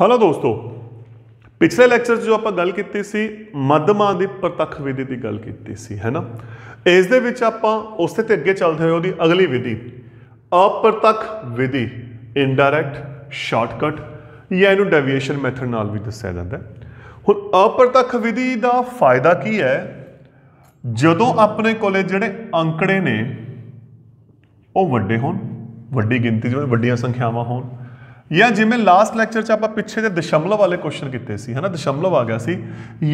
hello ਦੋਸਤੋ ਪਿਛਲੇ lecture 'ਚ ਜੋ ਆਪਾਂ ਗੱਲ ਕੀਤੀ ਸੀ ਮੱਧਮਾਂ ਦੀ ਪ੍ਰਤੱਖ ਵਿਧੀ ਦੀ ਗੱਲ ਕੀਤੀ ਸੀ ਹੈਨਾ ਇਸ ਦੇ ਵਿੱਚ ਆਪਾਂ ਉਸੇ ਤੇ ਅੱਗੇ ਚੱਲਦੇ ਹੋਏ ਉਹਦੀ ਅਗਲੀ ਵਿਧੀ ਅਪਰਤੱਖ ਵਿਧੀ ਇਨਡਾਇਰੈਕਟ ਸ਼ਾਰਟਕਟ ਜਾਂ ਇਹਨੂੰ ਡੇਵੀਏਸ਼ਨ ਮੈਥਡ ਨਾਲ ਵੀ ਦੱਸਿਆ ਜਾਂਦਾ ਹੁਣ ਅਪਰਤੱਖ ਵਿਧੀ ਦਾ ਫਾਇਦਾ ਕੀ ਹੈ ਜਦੋਂ ਆਪਣੇ ਕੋਲੇ ਜਿਹੜੇ ਅੰਕੜੇ ਨੇ ਉਹ ਵੱਡੇ ਹੋਣ ਵੱਡੀ ਗਿਣਤੀ ਜਿਵੇਂ ਵੱਡੀਆਂ ਸੰਖਿਆਵਾਂ ਹੋਣ ਜਾਂ ਜਿਵੇਂ ਲਾਸਟ ਲੈਕਚਰ 'ਚ ਆਪਾਂ ਪਿੱਛੇ ਦੇ ਦਸ਼ਮਲਵ ਵਾਲੇ ਕੁਐਸਚਨ ਕੀਤੇ ਸੀ ਹਨਾ ਦਸ਼ਮਲਵ ਆ ਗਿਆ ਸੀ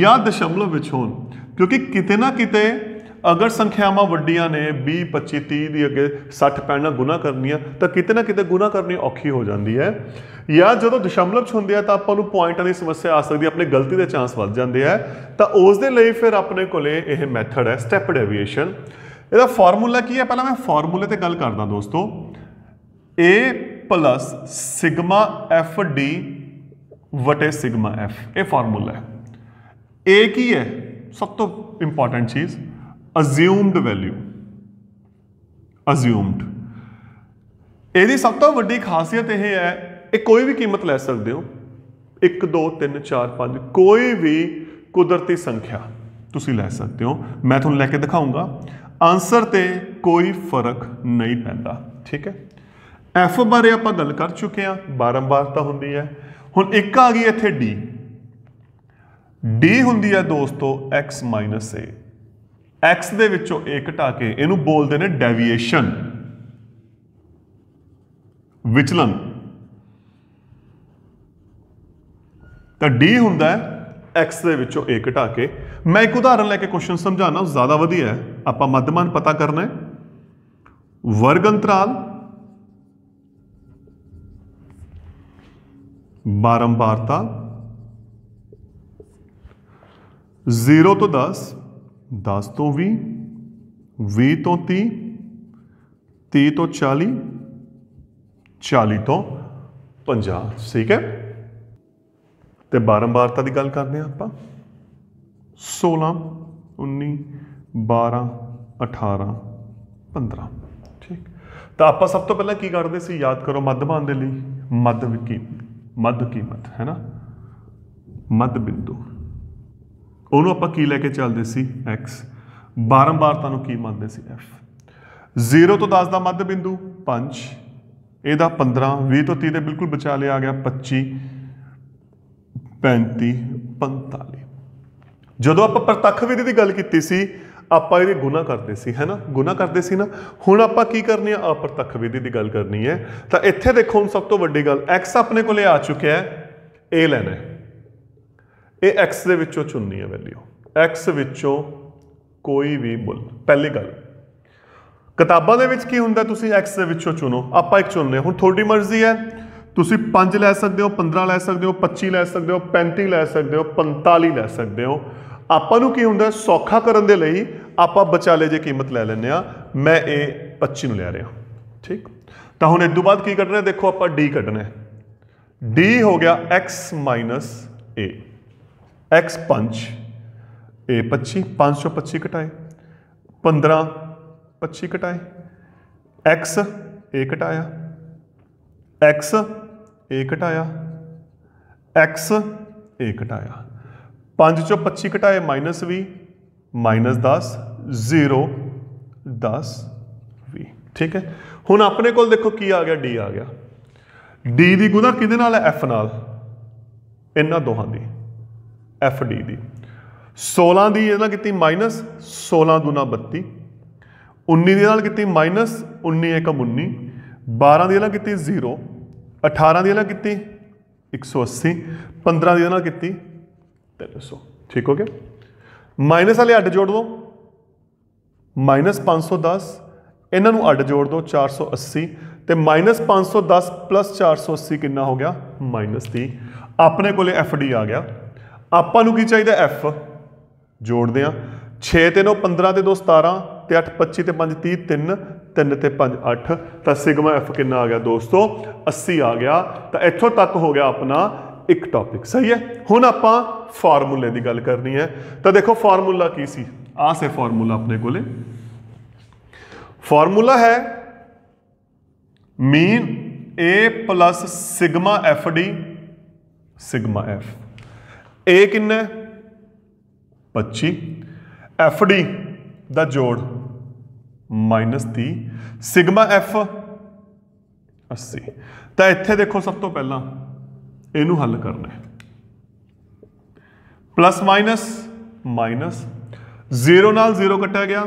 ਜਾਂ ਦਸ਼ਮਲਵ ਵਿੱਚ ਹੋਣ ਕਿਉਂਕਿ ਕਿਤੇ ਨਾ ਕਿਤੇ ਅਗਰ ਸੰਖਿਆਵਾਂ ਵੱਡੀਆਂ ਨੇ 20 25 30 ਦੀ ਅੱਗੇ 60 ਪੈਣਾ ਗੁਣਾ ਕਰਨੀਆਂ ਤਾਂ ਕਿਤੇ ਨਾ ਕਿਤੇ ਗੁਣਾ ਕਰਨੀ ਔਖੀ ਹੋ ਜਾਂਦੀ ਹੈ ਜਾਂ ਜਦੋਂ ਦਸ਼ਮਲਵ ਚ ਹੁੰਦੇ ਆ ਤਾਂ ਆਪਾਂ ਨੂੰ ਪੁਆਇੰਟਾਂ ਦੀ ਸਮੱਸਿਆ ਆ ਸਕਦੀ ਹੈ ਆਪਣੇ ਗਲਤੀ ਦੇ ਚਾਂਸ ਵੱਧ ਜਾਂਦੇ ਆ ਤਾਂ ਉਸ ਦੇ ਲਈ ਫਿਰ ਆਪਣੇ ਕੋਲੇ ਇਹ ਮੈਥਡ ਹੈ ਸਟੈਪ ਡੇਵੀਏਸ਼ਨ ਇਹਦਾ ਫਾਰਮੂਲਾ ਕੀ ਹੈ ਪਹਿਲਾਂ ਮੈਂ ਫਾਰਮੂਲੇ ਤੇ ਗੱਲ ਕਰਦਾ ਦੋਸਤੋ a plus sigma F D ਵਟੇ ਸਿਗਮਾ ਐਫ ਇਹ ਫਾਰਮੂਲਾ ਹੈ a ਕੀ ਹੈ ਸਭ ਤੋਂ ਇੰਪੋਰਟੈਂਟ ਚੀਜ਼ ਅਸਿਊਮਡ ਵੈਲਿਊ ਅਸਿਊਮਡ ਇਹਦੀ ਸਭ ਤੋਂ ਵੱਡੀ ਖਾਸੀਅਤ ਇਹ ਹੈ ਇਹ ਕੋਈ ਵੀ ਕੀਮਤ ਲੈ ਸਕਦੇ ਹੋ 1 2 3 4 5 ਕੋਈ ਵੀ ਕੁਦਰਤੀ ਸੰਖਿਆ ਤੁਸੀਂ ਲੈ ਸਕਦੇ ਹੋ ਮੈਂ ਤੁਹਾਨੂੰ ਲੈ ਕੇ ਦਿਖਾਉਂਗਾ ਆਨਸਰ ਤੇ ਕੋਈ ਫਰਕ ਨਹੀਂ ਪੈਂਦਾ ਠੀਕ ਹੈ ਐਫ ਬਾਰੇ ਆਪਾਂ ਗੱਲ ਕਰ ਚੁੱਕੇ ਆ ਬਾਰੰਬਾਰ ਤਾਂ ਹੁੰਦੀ ਹੈ ਹੁਣ ਇੱਕ ਆ ਗਈ ਇੱਥੇ ਡੀ ਡੀ ਹੁੰਦੀ ਹੈ ਦੋਸਤੋ x a x ਦੇ ਵਿੱਚੋਂ a ਘਟਾ ਕੇ ਇਹਨੂੰ ਬੋਲਦੇ ਨੇ ਡੈਵੀਏਸ਼ਨ ਵਿਚਲਨ ਤਾਂ d ਹੁੰਦਾ ਹੈ x ਦੇ ਵਿੱਚੋਂ a ਘਟਾ ਕੇ ਮੈਂ ਇੱਕ ਉਦਾਹਰਨ ਲੈ ਕੇ ਕੁਐਸਚਨ ਸਮਝਾਣਾ ਜ਼ਿਆਦਾ ਵਧੀਆ ਹੈ ਆਪਾਂ ਮੱਧਮਾਨ ਪਤਾ ਕਰਨਾ ਹੈ ਵਰਗ ਅੰਤਰਾਲ ਬਾਰੰਬਾਰਤਾ 0 ਤੋਂ 10 10 ਤੋਂ 20 20 ਤੋਂ 30 30 ਤੋਂ 40 40 ਤੋਂ 50 ਠੀਕ ਹੈ ਤੇ ਬਾਰੰਬਾਰਤਾ ਦੀ ਗੱਲ ਕਰਦੇ ਆ ਆਪਾਂ 16 19 12 18 15 ਠੀਕ ਤਾਂ ਆਪਾਂ ਸਭ ਤੋਂ ਪਹਿਲਾਂ ਕੀ ਕਰਦੇ ਸੀ ਯਾਦ ਕਰੋ ਮੱਧਮਾਨ ਦੇ ਲਈ ਮੱਧ ਵਿਕੀ ਮੱਧ ਕੀਮਤ ਹੈ ਨਾ ਮੱਧ ਬਿੰਦੂ ਉਹਨੂੰ ਆਪਾਂ ਕੀ ਲੈ ਕੇ ਚੱਲਦੇ ਸੀ x ਬਾਰੰਬਾਰ ਤੁਹਾਨੂੰ ਕੀ ਮੰਨਦੇ ਸੀ f 0 ਤੋਂ 10 ਦਾ ਮੱਧ ਬਿੰਦੂ 5 ਇਹਦਾ 15 20 ਤੋਂ 30 ਦੇ ਬਿਲਕੁਲ ਬਚਾ ਲਿਆ ਆ ਗਿਆ 25 35 45 ਜਦੋਂ ਆਪਾਂ ਪ੍ਰਤੱਖ ਵਿਧੀ ਦੀ ਗੱਲ ਕੀਤੀ ਸੀ ਆਪਾਂ ਇਹਦੇ ਗੁਨਾ ਕਰਦੇ ਸੀ ਹੈਨਾ ਗੁਨਾ ਕਰਦੇ ਸੀ ਨਾ ਹੁਣ ਆਪਾਂ ਕੀ ਕਰਨੀ ਆ ਅਪਰਤੱਖ ਵਿਧੀ ਦੀ ਗੱਲ ਕਰਨੀ ਹੈ ਤਾਂ ਇੱਥੇ ਦੇਖੋ ਹੁਣ ਸਭ ਤੋਂ ਵੱਡੀ ਗੱਲ x ਆਪਣੇ ਕੋਲੇ ਆ ਚੁੱਕਿਆ ਹੈ a ਲੈਣਾ ਹੈ ਇਹ x ਦੇ ਵਿੱਚੋਂ ਚੁਣਨੀ ਹੈ ਵੈਲਿਊ x ਵਿੱਚੋਂ ਕੋਈ ਵੀ ਮੁੱਲ ਪਹਿਲੀ ਗੱਲ ਕਿਤਾਬਾਂ ਦੇ ਵਿੱਚ ਕੀ ਹੁੰਦਾ ਤੁਸੀਂ x ਦੇ ਵਿੱਚੋਂ ਚੁਣੋ ਆਪਾਂ ਇੱਕ ਚੁਣਨੇ ਹੁਣ ਤੁਹਾਡੀ ਮਰਜ਼ੀ ਹੈ ਤੁਸੀਂ 5 ਲੈ ਸਕਦੇ ਹੋ 15 ਲੈ ਸਕਦੇ ਹੋ 25 ਲੈ ਸਕਦੇ ਹੋ 35 ਲੈ ਸਕਦੇ ਹੋ 45 ਲੈ ਸਕਦੇ ਹੋ ਆਪਾਂ ਨੂੰ ਕੀ ਹੁੰਦਾ ਸੌਖਾ ਕਰਨ ਦੇ ਲਈ ਆਪਾਂ ਬਚਾਲੇ ਜੇ ਕੀਮਤ ਲੈ ਲੈਂਦੇ ਆ ਮੈਂ ਇਹ 25 ਨੂੰ ਲੈ ਰਿਹਾ ਠੀਕ ਤਾਂ ਹੁਣ ਇਸ ਤੋਂ ਬਾਅਦ ਕੀ ਕੱਢਣਾ ਦੇਖੋ ਆਪਾਂ d ਕੱਢਣਾ ਹੈ d ਹੋ ਗਿਆ x a x 5 a 25 525 ਘਟਾਏ 15 25 ਘਟਾਏ x a ਘਟਾਇਆ x a ਘਟਾਇਆ x a ਘਟਾਇਆ 5 ਚੋਂ 25 ਘਟਾਏ -20 -10 0 10 20 ਠੀਕ ਹੈ ਹੁਣ ਆਪਣੇ ਕੋਲ ਦੇਖੋ ਕੀ ਆ ਗਿਆ d ਆ ਗਿਆ d ਦੀ ਗੁਣਾ ਕਿਹਦੇ ਨਾਲ ਹੈ f ਨਾਲ ਇਹਨਾਂ ਦੋਹਾਂ ਦੀ f d ਦੀ 16 ਦੀ ਇਹਨਾਂ ਨਾਲ ਕੀਤੀ ਮਾਈਨਸ 16 ਗੁਣਾ 32 19 ਦੀ ਨਾਲ ਕੀਤੀ ਮਾਈਨਸ 19 1 19 12 ਦੀ ਨਾਲ ਕੀਤੀ 0 18 ਦੀ ਨਾਲ ਕੀਤੀ 180 15 ਦੀ ਨਾਲ ਕੀਤੀ 300 ਠੀਕ ਹੋ ਗਿਆ ਮਾਈਨਸ ਵਾਲੇ ਅੱਡ ਜੋੜ ਮਾਈਨਸ -510 ਇਹਨਾਂ ਨੂੰ ਅੱਡ ਜੋੜ ਦੋ 480 ਤੇ -510 480 ਕਿੰਨਾ ਹੋ ਗਿਆ -30 ਆਪਣੇ ਕੋਲੇ FD ਆ ਗਿਆ ਆਪਾਂ ਨੂੰ ਕੀ ਚਾਹੀਦਾ F ਜੋੜਦੇ ਆ 6 ਤੇ 9 15 ਤੇ 2 17 ਤੇ 8 25 ਤੇ 5 30 3 3 ਤੇ 5 8 ਤਾਂ ਸਿਗਮਾ F ਕਿੰਨਾ ਆ ਗਿਆ ਦੋਸਤੋ 80 ਆ ਗਿਆ ਤਾਂ ਇੱਥੋਂ ਤੱਕ ਹੋ ਗਿਆ ਆਪਣਾ ਇੱਕ ਟੌਪਿਕ ਸਹੀ ਹੈ ਹੁਣ ਆਪਾਂ ਫਾਰਮੂਲੇ ਦੀ ਗੱਲ ਕਰਨੀ ਹੈ ਤਾਂ ਦੇਖੋ ਫਾਰਮੂਲਾ ਕੀ ਸੀ ਆਹ ਸੇ ਫਾਰਮੂਲਾ ਆਪਣੇ ਕੋਲੇ ਫਾਰਮੂਲਾ ਹੈ mean A sigma D sigma F A ਕਿੰਨਾ 25 FD ਦਾ ਜੋੜ -30 ਸਿਗਮਾ ਐਫ 80 ਤਾਂ ਇੱਥੇ ਦੇਖੋ ਸਭ ਤੋਂ ਪਹਿਲਾਂ ਇਹਨੂੰ ਹੱਲ ਕਰਨਾ ਹੈ ਪਲੱਸ ਮਾਈਨਸ ਮਾਈਨਸ 0 ਨਾਲ 0 ਕੱਟਿਆ ਗਿਆ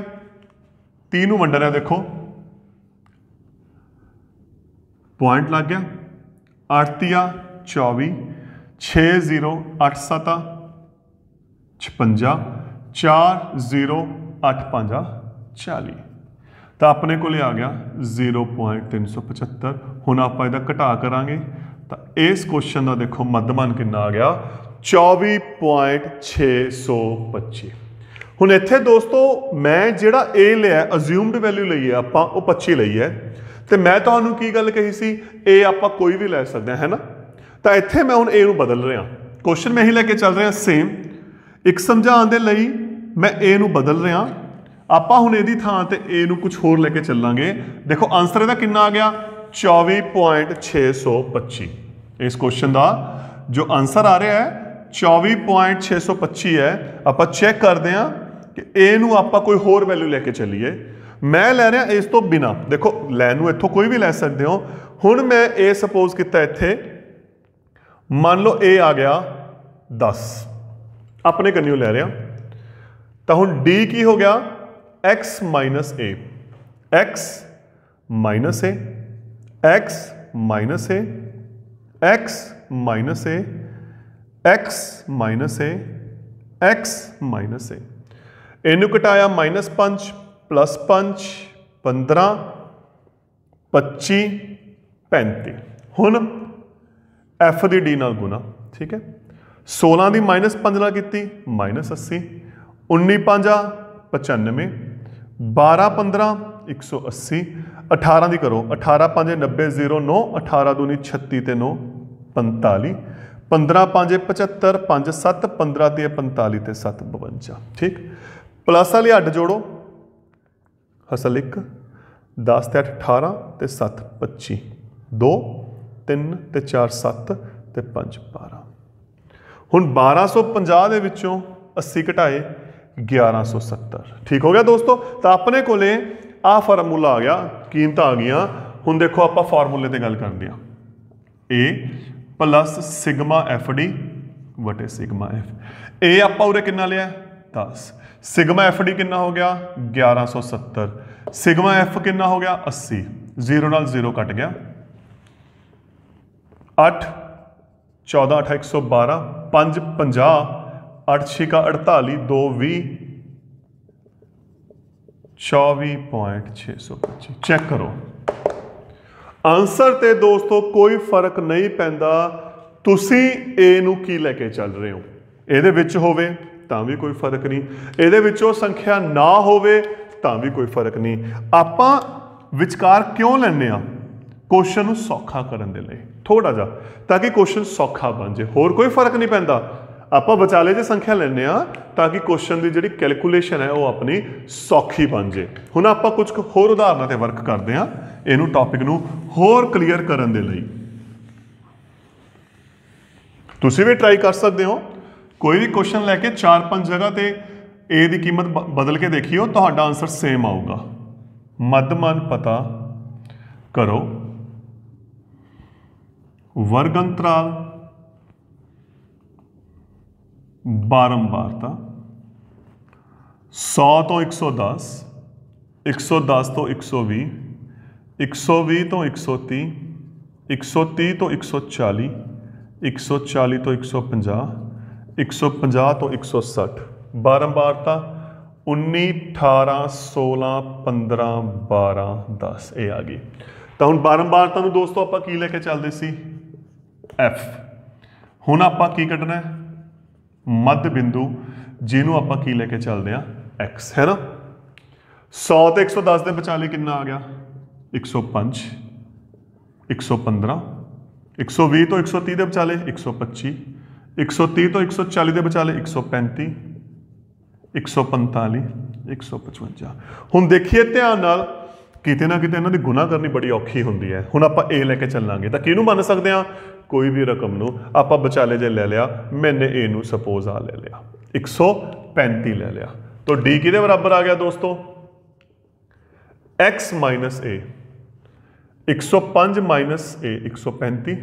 3 ਨੂੰ ਵੰਡਣਾ ਦੇਖੋ ਪੁਆਇੰਟ ਲੱਗ ਗਿਆ 8 ਤੀਆ 24 6 0 8 7 56 4 0 8 5 40 ਤਾਂ ਆਪਣੇ ਕੋਲੇ ਆ ਗਿਆ 0.375 ਹੁਣ ਆਪਾਂ ਇਹਦਾ ਘਟਾ ਕਰਾਂਗੇ ਤਾਂ ਇਸ ਕੁਐਸਚਨ ਦਾ ਦੇਖੋ ਮੱਧਮਾਨ ਕਿੰਨਾ ਆ ਗਿਆ 24.625 ਹੁਣ ਇੱਥੇ ਦੋਸਤੋ ਮੈਂ ਜਿਹੜਾ A ਲਿਆ ਅਸਿਊਮਡ ਵੈਲਿਊ ਲਈ ਹੈ ਆਪਾਂ ਉਹ 25 ਲਈ ਹੈ ਤੇ ਮੈਂ ਤੁਹਾਨੂੰ ਕੀ ਗੱਲ ਕਹੀ ਸੀ A ਆਪਾਂ ਕੋਈ ਵੀ ਲੈ ਸਕਦੇ ਹਾਂ ਹੈਨਾ ਨਾ ਤਾਂ ਇੱਥੇ ਮੈਂ ਹੁਣ A ਨੂੰ ਬਦਲ ਰਿਹਾ ਕੁਐਸਚਨ ਮੈਂ ਹੀ ਲੈ ਕੇ ਚੱਲ ਰਿਹਾ ਸੇਮ ਇੱਕ ਸਮਝਾਉਣ ਦੇ ਲਈ ਮੈਂ A ਨੂੰ ਬਦਲ ਰਿਹਾ ਆਪਾਂ ਹੁਣ ਇਹਦੀ ਥਾਂ ਤੇ A ਨੂੰ ਕੁਝ ਹੋਰ ਲੈ ਕੇ ਚੱਲਾਂਗੇ ਦੇਖੋ ਆਨਸਰ ਇਹਦਾ ਕਿੰਨਾ ਆ ਗਿਆ चौबी पॉइंट छे सौ पच्ची इस क्वेश्चन का जो आंसर आ रहा है चौबी पॉइंट छे सौ पच्ची है आप चेक करते हैं कि यू आप कोई होर वैल्यू लेके चलीए मैं लै रहा इस तो बिना देखो लैन इतों कोई भी लै सकते हो हूँ मैं ये सपोज किया इतने मान लो ए आ गया दस अपने कन्नों लै रहा तो हूँ डी की हो गया X minus A X minus A X minus A X minus A X minus A X minus A एनू कटाया माइनस पंच प्लस पंज पंद्रह पच्ची पैंती हूँ एफ दी डी गुना ठीक है सोलह की माइनस पंज की माइनस अस्सी उन्नी पचानवे बारह पंद्रह एक सौ अस्सी 18 ਦੀ ਕਰੋ 18 5 90 0 18 2 36 ਤੇ 9 45 15 5 75 5 7 15 ਤੇ 45 ਤੇ 7 52 ਠੀਕ ਪਲੱਸ ਵਾਲੀ ਅੱਡ ਜੋੜੋ ਅਸਲ 1 10 ਤੇ 8 18 ਤੇ 7 25 2 3 ਤੇ 4 7 ਤੇ 5 12 ਹੁਣ 1250 ਦੇ ਵਿੱਚੋਂ 80 ਘਟਾਏ 1170 ਠੀਕ ਹੋ ਗਿਆ ਦੋਸਤੋ ਤਾਂ ਆਪਣੇ ਕੋਲੇ ਆ ਫਾਰਮੂਲਾ ਆ ਗਿਆ ਕੀਮਤਾਂ ਆ ਗਈਆਂ ਹੁਣ ਦੇਖੋ ਆਪਾਂ ਫਾਰਮੂਲੇ ਤੇ ਗੱਲ ਕਰਦੇ ਆ A ਪਲੱਸ ਸਿਗਮਾ FD ਵਟੇ ਸਿਗਮਾ F A ਆਪਾਂ ਉਰੇ ਕਿੰਨਾ ਲਿਆ 10 ਸਿਗਮਾ FD ਕਿੰਨਾ ਹੋ ਗਿਆ 1170 ਸਿਗਮਾ F ਕਿੰਨਾ ਹੋ ਗਿਆ 80 0 ਨਾਲ 0 ਕੱਟ ਗਿਆ 8 14 8 112 5 50 8 6 48 2 20 24.625 ਚੈੱਕ ਕਰੋ ਆਨਸਰ ਤੇ ਦੋਸਤੋ ਕੋਈ ਫਰਕ ਨਹੀਂ ਪੈਂਦਾ ਤੁਸੀਂ A ਨੂੰ ਕੀ ਲੈ ਕੇ ਚੱਲ ਰਹੇ ਹੋ ਇਹਦੇ ਵਿੱਚ ਹੋਵੇ ਤਾਂ ਵੀ ਕੋਈ ਫਰਕ ਨਹੀਂ ਇਹਦੇ ਵਿੱਚ ਉਹ ਸੰਖਿਆ ਨਾ ਹੋਵੇ ਤਾਂ ਵੀ ਕੋਈ ਫਰਕ ਨਹੀਂ ਆਪਾਂ ਵਿਚਕਾਰ ਕਿਉਂ ਲੈਣੇ ਆ ਕੁਐਸਚਨ ਨੂੰ ਸੌਖਾ ਕਰਨ ਦੇ ਲਈ ਥੋੜਾ ਜਿਹਾ ਤਾਂ ਕਿ ਕੁਐਸਚਨ ਸੌਖਾ ਬਣ ਜੇ ਹੋਰ ਕੋਈ ਫਰਕ ਨਹੀਂ ਪੈਂਦਾ ਆਪਾਂ ਵਿਚਾਲੇ ਜੇ ਸੰਖਿਆ ਲੈਣੇ ਆ ਤਾਂ ਕਿ ਕੁਐਸਚਨ ਦੀ ਜਿਹੜੀ ਕੈਲਕੂਲੇਸ਼ਨ ਹੈ ਉਹ ਆਪਣੀ ਸੌਖੀ ਬਣ ਜੇ ਹੁਣ ਆਪਾਂ ਕੁਝ ਹੋਰ ਉਦਾਹਰਨਾਂ ਤੇ ਵਰਕ ਕਰਦੇ ਆ ਇਹਨੂੰ ਟੌਪਿਕ ਨੂੰ ਹੋਰ ਕਲੀਅਰ ਕਰਨ ਦੇ ਲਈ ਤੁਸੀਂ ਵੀ ਟਰਾਈ ਕਰ ਸਕਦੇ ਹੋ ਕੋਈ ਵੀ ਕੁਐਸਚਨ ਲੈ ਕੇ 4-5 ਜਗ੍ਹਾ ਤੇ A ਦੀ ਕੀਮਤ ਬਦਲ ਕੇ ਦੇਖਿਓ ਤੁਹਾਡਾ ਆਨਸਰ ਸੇਮ ਆਊਗਾ ਮਦਮਨ ਪਤਾ ਕਰੋ ਵਰਗ ਬਾਰੰਬਾਰਤਾ 100 ਤੋਂ 110 110 ਤੋਂ 120 120 ਤੋਂ 130 130 ਤੋਂ 140 140 ਤੋਂ 150 150 ਤੋਂ 160 ਬਾਰੰਬਾਰਤਾ 19 18 16 15 12 10 ਇਹ ਆ ਗਈ ਤਾਂ ਹੁਣ ਬਾਰੰਬਾਰਤਾ ਨੂੰ ਦੋਸਤੋ ਆਪਾਂ ਕੀ ਲੈ ਕੇ ਚੱਲਦੇ ਸੀ ਐਫ ਹੁਣ ਆਪਾਂ ਕੀ ਕੱਢਣਾ ਹੈ ਮੱਧ ਬਿੰਦੂ ਜਿਹਨੂੰ ਆਪਾਂ ਕੀ ਲੈ ਕੇ ਚੱਲਦੇ ਆ x ਹੈ ਨਾ 100 ਤੇ 110 ਦੇ ਵਿਚਾਲੇ ਕਿੰਨਾ ਆ ਗਿਆ 105 115 120 ਤੋਂ 130 ਦੇ ਵਿਚਾਲੇ 125 130 ਤੋਂ 140 ਦੇ ਵਿਚਾਲੇ 135 145 155 ਹੁਣ ਦੇਖੀਏ ਧਿਆਨ ਨਾਲ ਕਿਤੇ ਨਾ ਕਿਤੇ ਇਹਨਾਂ ਦੀ ਗੁਣਾ ਕਰਨੀ ਬੜੀ ਔਖੀ ਹੁੰਦੀ ਹੈ ਹੁਣ ਆਪਾਂ A ਲੈ ਕੇ ਚੱਲਾਂਗੇ ਤਾਂ ਕਿਹਨੂੰ ਮੰਨ ਸਕਦੇ ਆ ਕੋਈ ਵੀ ਰਕਮ ਨੂੰ ਆਪਾਂ ਬਚਾਲੇ ਜੇ ਲੈ ਲਿਆ ਮੈਨੇ A ਨੂੰ ਸਪੋਜ਼ ਆ ਲੈ ਲਿਆ 135 ਲੈ ਲਿਆ ਤਾਂ D ਕਿਹਦੇ ਬਰਾਬਰ ਆ ਗਿਆ ਦੋਸਤੋ x A 105 A 135 115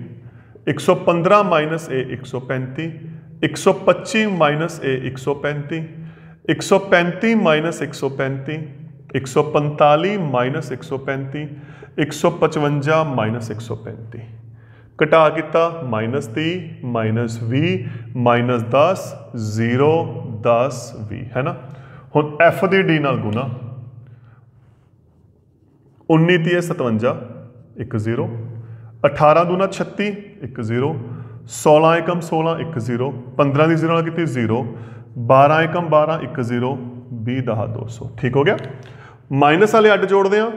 A 135 125 A 135 135 135 145 135 155 135 ਘਟਾ ਕੀਤਾ -30 -20 -10 0 10 20 ਹੈ ਨਾ ਹੁਣ f ਦੀ d ਨਾਲ ਗੁਣਾ 19 3 57 1 0 18 2 36 1 0 16 ਏਕਮ 16 1 0 15 ਦੀ 0 ਨਾਲ ਕੀਤੀ 0 12 ਏਕਮ 12 1 0 20 10 200 ਠੀਕ ਹੋ ਗਿਆ ਮਾਈਨਸ ਵਾਲੇ ਅੱਡ ਜੋੜਦੇ ਆ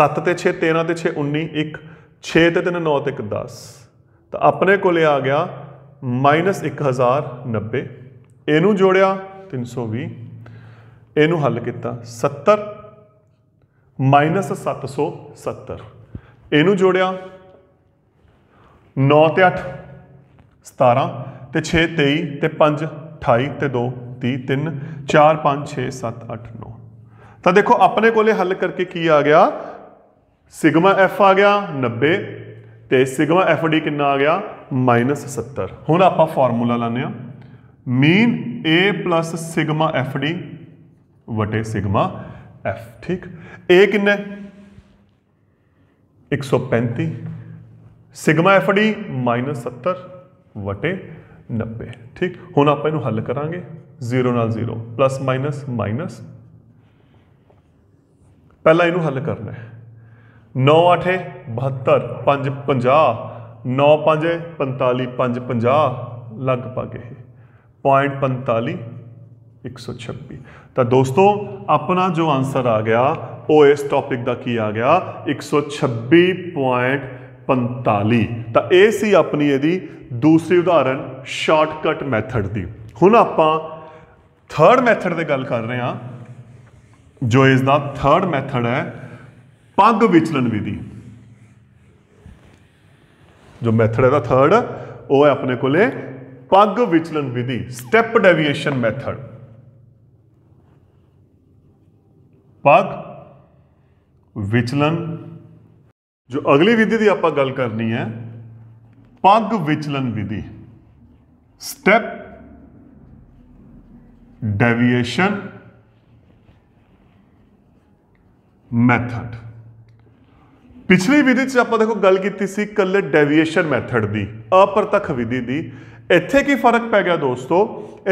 7 ਤੇ 6 13 ਤੇ 6 19 1 6 ਤੇ 3 9 ਤੇ 10 ਤਾਂ ਆਪਣੇ ਕੋਲੇ ਆ ਗਿਆ -1090 ਇਹਨੂੰ ਜੋੜਿਆ 320 ਇਹਨੂੰ ਹੱਲ ਕੀਤਾ 70 -770 ਇਹਨੂੰ ਜੋੜਿਆ 9 ਤੇ 8 17 ਤੇ 6 23 ਤੇ 5 28 ਤੇ 2 30 3 4 5 6 7 8 9 ਤਾਂ ਦੇਖੋ ਆਪਣੇ ਕੋਲੇ ਹੱਲ ਕਰਕੇ ਕੀ ਆ ਗਿਆ ਸਿਗਮਾ ਐਫ ਆ ਗਿਆ 90 ਤੇ ਸਿਗਮਾ ਐਫ ਡੀ ਕਿੰਨਾ ਆ ਗਿਆ -70 ਹੁਣ ਆਪਾਂ ਫਾਰਮੂਲਾ ਲਾਣੇ ਆ mean A sigma F D ਵਟੇ ਸਿਗਮਾ ਐਫ ਠੀਕ A ਕਿੰਨਾ 135 ਸਿਗਮਾ ਐਫ ਡੀ -70 ਵਟੇ 90 ਠੀਕ ਹੁਣ ਆਪਾਂ ਇਹਨੂੰ ਹੱਲ ਕਰਾਂਗੇ 0 ਨਾਲ 0 ਪਲੱਸ ਮਾਈਨਸ ਮਾਈਨਸ ਪਹਿਲਾਂ ਇਹਨੂੰ ਹੱਲ ਕਰਨਾ ਹੈ 95 ਲਗਭਗ ਇਹ 0.45 126 ਤਾਂ ਦੋਸਤੋ ਆਪਣਾ ਜੋ ਆਨਸਰ ਆ ਗਿਆ ਉਹ ਇਸ ਟੌਪਿਕ ਦਾ ਕੀ ਆ ਗਿਆ 126.45 ਤਾਂ ਇਹ ਸੀ ਆਪਣੀ ਇਹਦੀ ਦੂਸਰੀ ਉਦਾਹਰਨ ਸ਼ਾਰਟਕਟ ਮੈਥਡ ਦੀ ਹੁਣ ਆਪਾਂ ਥਰਡ ਮੈਥਡ ਦੀ ਗੱਲ ਕਰ ਰਹੇ ਹਾਂ ਜੋ ਇਸ ਦਾ ਥਰਡ ਮੈਥਡ ਹੈ पग विचलन विधि जो मैथड है थर्ड वो है अपने को पग विचलन विधि स्टेप डेविएशन मैथड पग विचलन जो अगली विधि की आप गल करनी है पग विचलन विधि स्टेप डेविएशन मैथड ਪਿਛਲੀ ਵਿਧੀ 'ਚ ਆਪਾਂ ਦੇਖੋ ਗੱਲ ਕੀਤੀ ਸੀ ਕੱਲੇ ਡੇਵੀਏਸ਼ਨ ਮੈਥਡ ਦੀ ਅਪਰਤਖ ਵਿਧੀ ਦੀ ਇੱਥੇ ਕੀ ਫਰਕ ਪੈ ਗਿਆ ਦੋਸਤੋ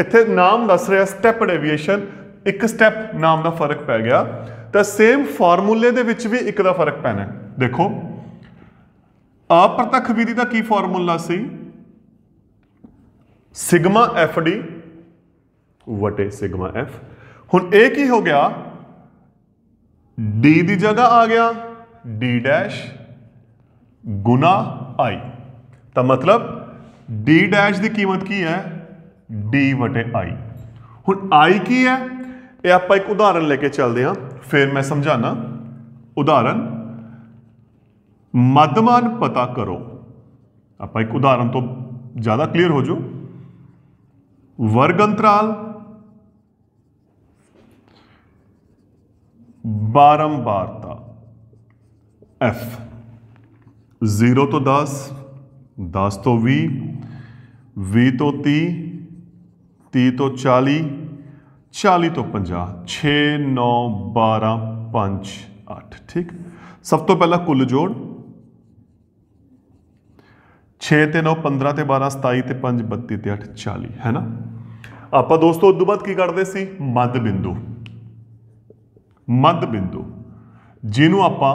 ਇੱਥੇ ਨਾਮ ਦੱਸ ਰਿਹਾ ਸਟੈਪ ਡੇਵੀਏਸ਼ਨ ਇੱਕ ਸਟੈਪ ਨਾਮ ਦਾ ਫਰਕ ਪੈ ਗਿਆ ਤਾਂ ਸੇਮ ਫਾਰਮੂਲੇ ਦੇ ਵਿੱਚ ਵੀ ਇੱਕ ਦਾ ਫਰਕ ਪੈਣਾ ਦੇਖੋ ਅਪਰਤਖ ਵਿਧੀ ਦਾ ਕੀ ਫਾਰਮੂਲਾ ਸੀ ਸਿਗਮਾ ਐਫ ਡੀ ਵਟੇ ਸਿਗਮਾ ਐਫ ਹੁਣ ਇਹ ਕੀ ਹੋ ਗਿਆ ਡੀ ਦੀ ਜਗ੍ਹਾ ਆ ਗਿਆ डी डैश ਗੁਣਾ i ਤਾਂ ਮਤਲਬ d ਡੈਸ਼ ਦੀ ਕੀਮਤ ਕੀ ਹੈ d i ਹੁਣ i ਕੀ ਹੈ ਇਹ ਆਪਾਂ ਇੱਕ ਉਦਾਹਰਨ ਲੈ ਕੇ ਚੱਲਦੇ ਹਾਂ ਫਿਰ ਮੈਂ ਸਮਝਾਣਾ ਉਦਾਹਰਨ ਮਧਮਾਨ ਪਤਾ ਕਰੋ ਆਪਾਂ ਇੱਕ ਉਦਾਹਰਨ ਤੋਂ ਜ਼ਿਆਦਾ ਕਲੀਅਰ ਹੋ ਜਾਓ ਵਰਗ ਅੰਤਰਾਲ ਬਾਰੰਬਾਰਤਾ ਐਫ 0 ਤੋਂ 10 10 ਤੋਂ 20 20 ਤੋਂ 30 30 ਤੋਂ 40 40 ਤੋਂ 50 6 9 12 5 8 ਠੀਕ ਸਭ ਤੋਂ ਪਹਿਲਾਂ ਕੁੱਲ ਜੋੜ 6 ਤੇ 9 15 ਤੇ 12 27 ਤੇ 5 32 ਤੇ 8 40 ਹੈ ਨਾ ਆਪਾਂ ਦੋਸਤੋ ਉਦੋਂ ਬਾਅਦ ਕੀ ਕਰਦੇ ਸੀ ਮੱਧ ਬਿੰਦੂ ਮੱਧ ਬਿੰਦੂ ਜਿਹਨੂੰ ਆਪਾਂ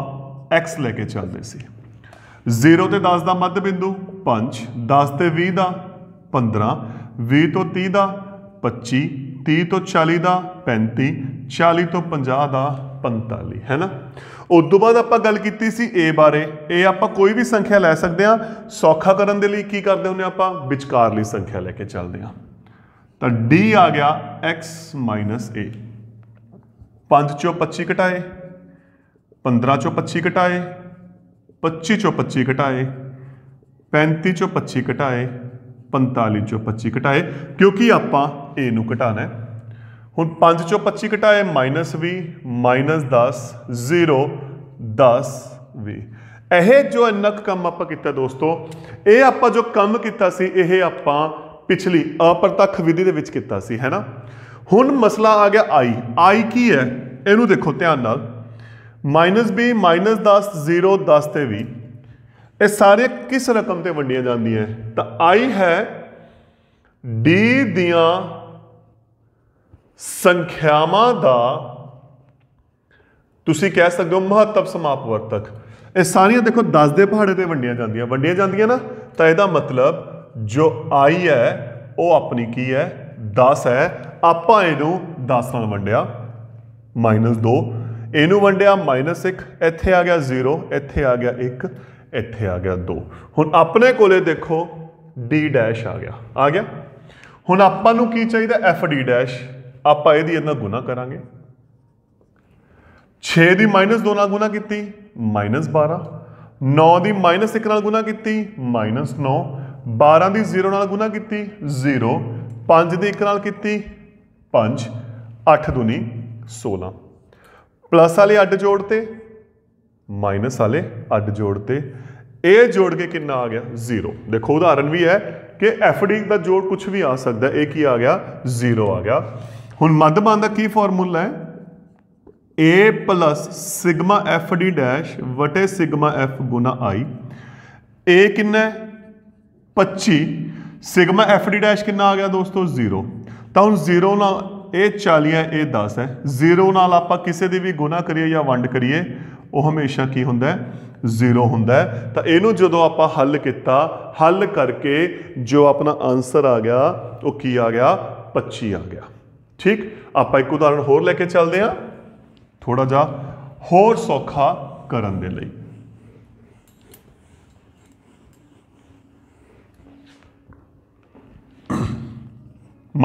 x ਲੈ ਕੇ ਚੱਲਦੇ ਸੀ 0 ਤੇ 10 ਦਾ ਮੱਧ ਬਿੰਦੂ 5 10 ਤੇ 20 ਦਾ 15 20 ਤੋਂ 30 ਦਾ 25 30 ਤੋਂ 40 ਦਾ 35 40 ਤੋਂ 50 ਦਾ 45 ਹੈ ਨਾ ਉਸ ਤੋਂ ਬਾਅਦ ਆਪਾਂ ਗੱਲ ਕੀਤੀ ਸੀ A ਬਾਰੇ ਇਹ ਆਪਾਂ ਕੋਈ ਵੀ ਸੰਖਿਆ ਲੈ ਸਕਦੇ ਆ ਸੌਖਾ ਕਰਨ ਦੇ ਲਈ ਕੀ ਕਰਦੇ ਹੁੰਨੇ ਆਪਾਂ ਵਿਚਕਾਰਲੀ ਸੰਖਿਆ ਲੈ ਕੇ ਚੱਲਦੇ ਆ ਤਾਂ D ਆ ਗਿਆ x a 5 ਚੋਂ 25 ਘਟਾਏ 15 ਚੋਂ 25 ਘਟਾਏ 25 ਚੋਂ 25 ਘਟਾਏ 35 ਚੋਂ 25 ਘਟਾਏ 45 ਚੋਂ 25 ਘਟਾਏ ਕਿਉਂਕਿ ਆਪਾਂ a ਨੂੰ ਘਟਾਣਾ ਹੁਣ 5 ਚੋਂ 25 ਘਟਾਏ -20 -10 0 10 20 ਇਹ ਜੋ ਅਨਕ ਕੰਮ ਆਪਾਂ ਕੀਤਾ ਦੋਸਤੋ ਇਹ ਆਪਾਂ ਜੋ ਕੰਮ ਕੀਤਾ ਸੀ ਇਹ ਆਪਾਂ ਪਿਛਲੀ ਅਪਰਤੱਖ ਵਿਧੀ ਦੇ ਵਿੱਚ ਕੀਤਾ ਸੀ ਹੈਨਾ ਹੁਣ ਮਸਲਾ ਆ ਗਿਆ i i ਕੀ ਹੈ ਇਹਨੂੰ ਦੇਖੋ ਧਿਆਨ ਨਾਲ -b -10 0 10 ਤੇ 20 ਇਹ ਸਾਰੇ ਕਿਸ ਰਕਮ ਤੇ ਵੰਡੀਆਂ ਜਾਂਦੀਆਂ ਤਾਂ i ਹੈ d ਦੀਆਂ ਸੰਖਿਆਵਾਂ ਦਾ ਤੁਸੀਂ ਕਹਿ ਸਕਦੇ ਹੋ ਮਹੱਤਵ ਸਮਾਪਵਰਤਕ ਇਹ ਸਾਰੀਆਂ ਦੇਖੋ 10 ਦੇ ਪਹਾੜੇ ਤੇ ਵੰਡੀਆਂ ਜਾਂਦੀਆਂ ਵੰਡੀਆਂ ਜਾਂਦੀਆਂ ਨਾ ਤਾਂ ਇਹਦਾ ਮਤਲਬ ਜੋ i ਹੈ ਉਹ ਆਪਣੀ ਕੀ ਹੈ 10 ਹੈ ਆਪਾਂ ਇਹਨੂੰ 10 ਨਾਲ ਵੰਡਿਆ -2 ਇਹਨੂੰ ਵੰਡਿਆ -1 ਇੱਥੇ ਆ ਗਿਆ 0 ਇੱਥੇ ਆ ਗਿਆ 1 ਇੱਥੇ ਆ ਗਿਆ 2 ਹੁਣ ਆਪਣੇ ਕੋਲੇ ਦੇਖੋ d' ਆ ਗਿਆ ਆ ਗਿਆ ਹੁਣ ਆਪਾਂ ਨੂੰ ਕੀ ਚਾਹੀਦਾ fd' ਆਪਾਂ ਇਹਦੀ ਇਹਨਾਂ ਗੁਣਾ ਕਰਾਂਗੇ 6 ਦੀ -2 ਨਾਲ ਗੁਣਾ ਕੀਤੀ -12 9 ਦੀ -1 ਨਾਲ ਗੁਣਾ ਕੀਤੀ -9 12 ਦੀ 0 ਨਾਲ ਗੁਣਾ ਕੀਤੀ 0 5 ਦੀ 1 ਨਾਲ ਕੀਤੀ 5 8 ਦੁਨੀ 16 ਪਲੱਸ ਵਾਲੇ ਅੱਡ ਜੋੜ ਤੇ ਮਾਈਨਸ ਵਾਲੇ ਅੱਡ ਜੋੜ ਤੇ ਇਹ ਜੋੜ ਕੇ ਕਿੰਨਾ ਆ ਗਿਆ 0 ਦੇਖੋ ਉਦਾਹਰਨ ਵੀ ਹੈ ਕਿ ਡੀ ਦਾ ਜੋੜ ਕੁਝ ਵੀ ਆ ਸਕਦਾ ਇਹ ਕੀ ਆ ਗਿਆ 0 ਆ ਗਿਆ ਹੁਣ ਮੱਧਮਾਨ ਦਾ ਕੀ ਫਾਰਮੂਲਾ ਹੈ a ਸਿਗਮਾ ਐਫ ਡੈਸ਼ ਵਟੇ ਸਿਗਮਾ F ਗੁਣਾ i a ਕਿੰਨਾ ਹੈ 25 ਸਿਗਮਾ ਐਫ ਡੈਸ਼ ਕਿੰਨਾ ਆ ਗਿਆ ਦੋਸਤੋ 0 ਤਾਂ ਹੁਣ 0 ਨਾਲ ਇਹ 40 ਹੈ ਇਹ 10 ਹੈ ਜ਼ੀਰੋ ਨਾਲ ਆਪਾਂ ਕਿਸੇ ਦੀ ਵੀ ਗੁਣਾ ਕਰੀਏ ਜਾਂ ਵੰਡ ਕਰੀਏ ਉਹ ਹਮੇਸ਼ਾ ਕੀ ਹੁੰਦਾ ਹੈ ਜ਼ੀਰੋ ਹੁੰਦਾ ਹੈ ਤਾਂ ਇਹਨੂੰ ਜਦੋਂ ਆਪਾਂ ਹੱਲ ਕੀਤਾ ਹੱਲ ਕਰਕੇ ਜੋ ਆਪਣਾ ਆਨਸਰ ਆ ਗਿਆ ਉਹ ਕੀ ਆ ਗਿਆ 25 ਆ ਗਿਆ ਠੀਕ ਆਪਾਂ ਇੱਕ ਉਦਾਹਰਣ ਹੋਰ ਲੈ ਕੇ ਚੱਲਦੇ ਹਾਂ ਥੋੜਾ ਜਿਹਾ ਹੋਰ ਸੌਖਾ ਕਰਨ ਦੇ ਲਈ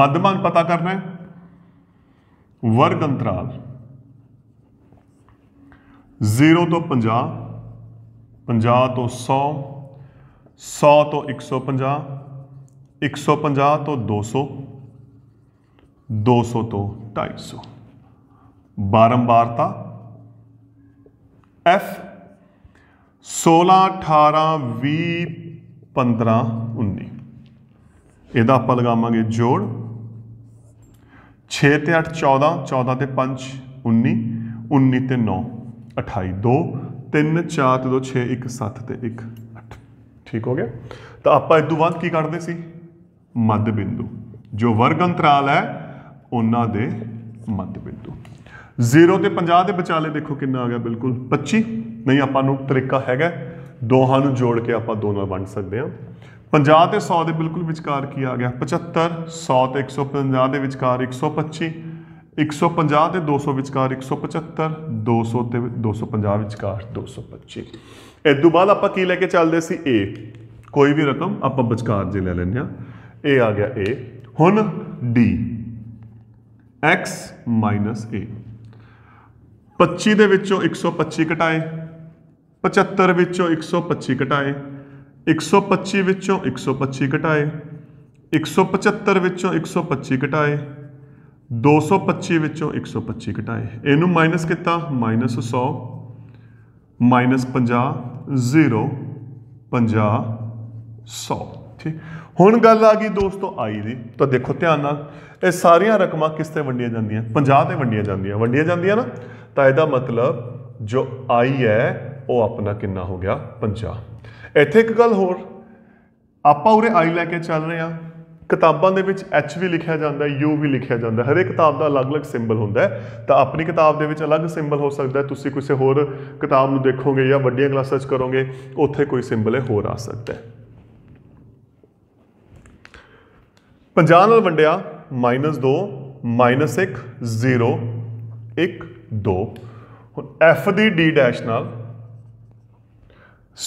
ਮੱਧਮਾਨ ਪਤਾ ਕਰਨਾ ਹੈ ਵਰਗ ਅੰਤਰਾਲ 0 ਤੋਂ 50 50 ਤੋਂ 100 100 ਤੋਂ 150 150 ਤੋਂ 200 200 ਤੋਂ 250 ਬਾਰੰਬਾਰਤਾ F 16 18 20 15 19 ਇਹਦਾ ਆਪਾਂ ਲਗਾਵਾਂਗੇ ਜੋੜ 6 ਤੇ 8 14 14 ਤੇ 5 19 19 ਤੇ 9 28 2 3 4 ਤੇ 2 6 1 7 ਤੇ 1 8 ਠੀਕ ਹੋ ਗਿਆ ਤਾਂ ਆਪਾਂ ਇਸ ਤੋਂ ਬਾਅਦ ਕੀ ਕਰਦੇ ਸੀ ਮੱਧ ਬਿੰਦੂ ਜੋ ਵਰਗ ਅੰਤਰਾਲ ਹੈ ਉਹਨਾਂ ਦੇ ਮੱਧ ਬਿੰਦੂ 0 ਤੇ 50 ਦੇ ਵਿਚਾਲੇ ਦੇਖੋ ਕਿੰਨਾ ਆ ਗਿਆ ਬਿਲਕੁਲ 25 ਨਹੀਂ ਆਪਾਂ ਨੂੰ ਤਰੀਕਾ ਹੈਗਾ ਦੋਹਾਂ ਨੂੰ ਜੋੜ ਕੇ ਆਪਾਂ ਦੋਨਾਂ ਵੰਡ ਸਕਦੇ ਹਾਂ 50 ਤੇ 100 ਦੇ ਬਿਲਕੁਲ ਵਿਚਕਾਰ ਕੀ ਆ ਗਿਆ 75 100 ਤੇ 150 ਦੇ ਵਿਚਕਾਰ 125 150 ਤੇ 200 ਵਿਚਕਾਰ 175 200 ਤੇ 250 ਵਿਚਕਾਰ 225 ਇਸ ਤੋਂ ਬਾਅਦ ਆਪਾਂ ਕੀ ਲੈ ਕੇ ਚੱਲਦੇ ਸੀ A ਕੋਈ ਵੀ ਰਕਮ ਆਪਾਂ ਵਿਚਕਾਰ ਜੇ ਲੈ ਲੈਂਦੇ ਆ A ਆ ਗਿਆ A ਹੁਣ D x a 25 ਦੇ ਵਿੱਚੋਂ 125 ਘਟਾਏ 75 ਵਿੱਚੋਂ 125 ਘਟਾਏ 125 ਵਿੱਚੋਂ 125 ਘਟਾਏ 175 ਵਿੱਚੋਂ 125 ਘਟਾਏ 225 ਵਿੱਚੋਂ 125 ਘਟਾਏ ਇਹਨੂੰ ਮਾਈਨਸ ਕੀਤਾ ਮਾਈਨਸ 100 ਮਾਈਨਸ 50 0 50 100 ਠੀਕ ਹੁਣ ਗੱਲ ਆ ਗਈ ਦੋਸਤੋ ਆਈ ਦੀ ਤਾਂ ਦੇਖੋ ਧਿਆਨ ਨਾਲ ਇਹ ਸਾਰੀਆਂ ਰਕਮਾਂ ਕਿਸ ਤੇ ਵੰਡੀਆਂ ਜਾਂਦੀਆਂ 50 ਤੇ ਵੰਡੀਆਂ ਜਾਂਦੀਆਂ ਵੰਡੀਆਂ ਜਾਂਦੀਆਂ ਨਾ ਤਾਂ ਇਹਦਾ ਮਤਲਬ ਜੋ ਆਈ ਹੈ ਉਹ ਆਪਣਾ ਕਿੰਨਾ ਹੋ ਗਿਆ 50 ਇੱਥੇ ਇੱਕ ਗੱਲ ਹੋਰ ਆਪਾਂ ਉਰੇ ਆਈ ਲੈ ਕੇ ਚੱਲ ਰਹੇ ਆ ਕਿਤਾਬਾਂ ਦੇ ਵਿੱਚ ਐਚ ਵੀ ਲਿਖਿਆ ਜਾਂਦਾ ਹੈ ਯੂ ਵੀ ਲਿਖਿਆ ਜਾਂਦਾ ਹੈ ਹਰੇਕ ਕਿਤਾਬ ਦਾ ਅਲੱਗ-ਅਲੱਗ ਸਿੰਬਲ ਹੁੰਦਾ ਹੈ ਤਾਂ ਆਪਣੀ ਕਿਤਾਬ ਦੇ ਵਿੱਚ ਅਲੱਗ ਸਿੰਬਲ ਹੋ ਸਕਦਾ ਤੁਸੀਂ ਕਿਸੇ ਹੋਰ ਕਿਤਾਬ ਨੂੰ ਦੇਖੋਗੇ ਜਾਂ ਵੱਡੀਆਂ ਕਲਾਸਾਂ 'ਚ ਕਰੋਗੇ ਉੱਥੇ ਕੋਈ ਸਿੰਬਲ ਹੈ ਹੋਰ ਆ ਸਕਦਾ ਹੈ 50 ਨਾਲ ਵੰਡਿਆ -2 -1 0 1 2 ਹੁਣ f ਦੀ d' ਨਾਲ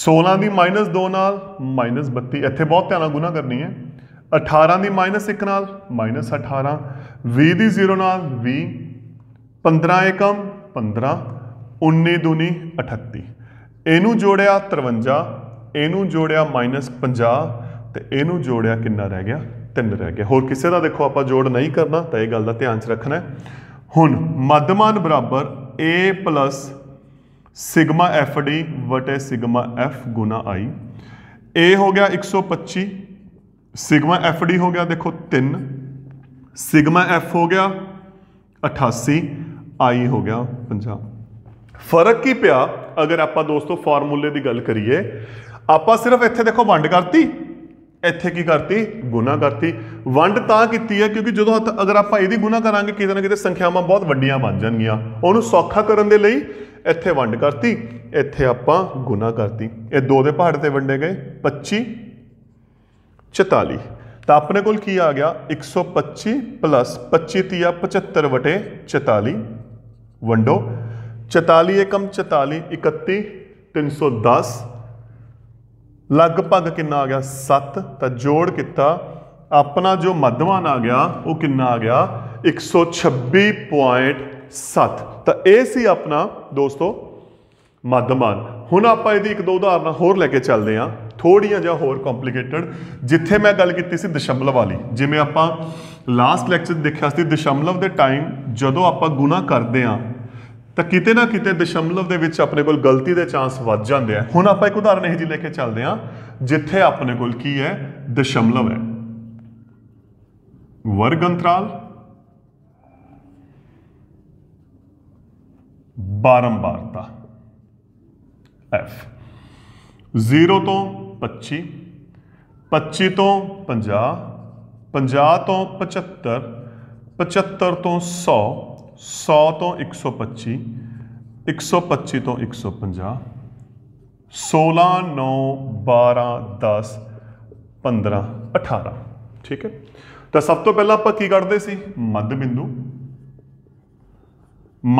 16 ਦੀ -2 ਨਾਲ -32 ਇੱਥੇ ਬਹੁਤ ਧਿਆਨ ਨਾਲ ਗੁਣਾ ਕਰਨੀ ਹੈ 18 ਦੀ -1 ਨਾਲ -18 20 ਦੀ 0 ਨਾਲ 20 15 ਏਕਮ 15 19 ਦੂਨੀ 38 ਇਹਨੂੰ ਜੋੜਿਆ 53 ਇਹਨੂੰ ਜੋੜਿਆ -50 ਤੇ ਇਹਨੂੰ ਜੋੜਿਆ ਕਿੰਨਾ ਰਹਿ ਗਿਆ 3 ਰਹਿ ਗਿਆ ਹੋਰ ਕਿਸੇ ਦਾ ਦੇਖੋ ਆਪਾਂ ਜੋੜ ਨਹੀਂ ਕਰਨਾ ਤਾਂ ਇਹ ਗੱਲ ਦਾ ਧਿਆਨ 'ਚ ਰੱਖਣਾ ਹੁਣ ਮੱਧਮਾਨ ਬਰਾਬਰ a सिग्मा एफ डी वटे सिग्मा एफ गुना आई ए हो गया 125 सिग्मा एफ डी हो गया देखो तीन सिग्मा एफ हो गया 88 आई हो गया 50 फर्क की ਪਿਆ अगर आप ਦੋਸਤੋ ਫਾਰਮੂਲੇ ਦੀ ਗੱਲ ਕਰੀਏ ਆਪਾਂ ਸਿਰਫ ਇੱਥੇ ਦੇਖੋ ਵੰਡ ਕਰਤੀ ਇੱਥੇ ਕੀ ਕਰਤੀ ਗੁਨਾ ਕਰਤੀ ਵੰਡ ਤਾਂ ਕੀਤੀ ਹੈ ਕਿਉਂਕਿ ਜਦੋਂ ਹੱਥ ਅਗਰ ਆਪਾਂ ਇਹਦੀ ਗੁਨਾ ਕਰਾਂਗੇ ਕਿਤੇ ਨਾ ਕਿਤੇ ਸੰਖਿਆਵਾਂ ਬਹੁਤ ਵੱਡੀਆਂ ਬਣ ਜਾਣਗੀਆਂ ਉਹਨੂੰ ਸੌਖਾ ਕਰਨ ਦੇ ਲਈ ਇੱਥੇ ਵੰਡ ਕਰਤੀ ਇੱਥੇ ਆਪਾਂ ਗੁਨਾ ਕਰਤੀ ਇਹ ਦੋ ਦੇ ਪਹਾੜ ਤੇ ਵੰਡੇ ਗਏ 25 44 ਤਾਂ ਆਪਣੇ ਕੋਲ ਕੀ ਆ ਗਿਆ 125 25 ਤੀਆ 75 ਵਟੇ 44 ਵੰਡੋ 44 1 44 31 310 ਲਗਭਗ ਕਿੰਨਾ ਆ ਗਿਆ 7 ਤਾਂ ਜੋੜ ਕੀਤਾ ਆਪਣਾ ਜੋ ਮੱਧਮਾਨ ਆ ਗਿਆ ਉਹ ਕਿੰਨਾ ਆ ਗਿਆ 126.7 ਤਾਂ ਇਹ ਸੀ ਆਪਣਾ ਦੋਸਤੋ ਮੱਧਮਾਨ ਹੁਣ ਆਪਾਂ ਇਹਦੀ ਇੱਕ ਦੋ ਉਦਾਹਰਨਾਂ ਹੋਰ ਲੈ ਕੇ ਚੱਲਦੇ ਆਂ ਥੋੜੀਆਂ ਜਿਹਾ ਹੋਰ ਕੰਪਲਿਕੇਟਡ ਜਿੱਥੇ ਮੈਂ ਗੱਲ ਕੀਤੀ ਸੀ ਦਸ਼ਮਲਵ ਵਾਲੀ ਜਿਵੇਂ ਆਪਾਂ ਲਾਸਟ ਲੈਕਚਰ ਦੇਖਿਆ ਸੀ ਦਸ਼ਮਲਵ ਦੇ ਟਾਈਮ ਜਦੋਂ ਆਪਾਂ ਗੁਣਾ ਕਰਦੇ ਆਂ ਤਾਂ ਕਿਤੇ ਨਾ ਕਿਤੇ ਦਸ਼ਮਲਵ ਦੇ ਵਿੱਚ ਆਪਣੇ ਕੋਲ ਗਲਤੀ ਦੇ ਚਾਂਸ ਵੱਧ ਜਾਂਦੇ ਆ ਹੁਣ ਆਪਾਂ ਇੱਕ ਉਦਾਹਰਨ ਇਹ ਜੀ ਲੈ ਕੇ ਚੱਲਦੇ ਆ ਜਿੱਥੇ ਆਪਣੇ ਕੋਲ ਕੀ ਹੈ ਦਸ਼ਮਲਵ ਹੈ ਵਰਗ ਅੰਤਰਾਲ ਬਾਰੰਬਾਰਤਾ F 0 ਤੋਂ 25 25 ਤੋਂ 50 50 ਤੋਂ 75 75 ਤੋਂ 100 100 ਤੋਂ 125 125 ਤੋਂ 150 16 9 12 10 15 18 ਠੀਕ ਹੈ ਤਾਂ ਸਭ ਤੋਂ ਪਹਿਲਾਂ ਆਪਾਂ ਕੀ ਕਰਦੇ ਸੀ ਮੱਧ ਬਿੰਦੂ